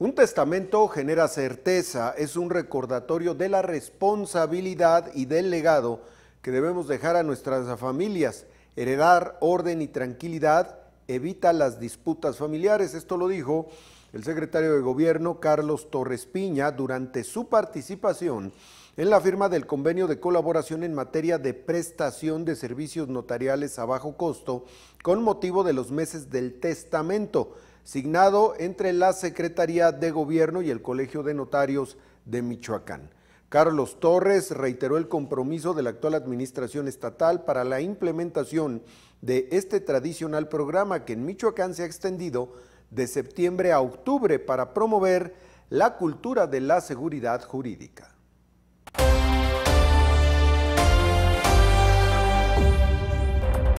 Un testamento genera certeza, es un recordatorio de la responsabilidad y del legado que debemos dejar a nuestras familias. Heredar orden y tranquilidad evita las disputas familiares. Esto lo dijo el secretario de Gobierno Carlos Torres Piña durante su participación en la firma del convenio de colaboración en materia de prestación de servicios notariales a bajo costo con motivo de los meses del testamento signado entre la Secretaría de Gobierno y el Colegio de Notarios de Michoacán. Carlos Torres reiteró el compromiso de la actual administración estatal para la implementación de este tradicional programa que en Michoacán se ha extendido de septiembre a octubre para promover la cultura de la seguridad jurídica.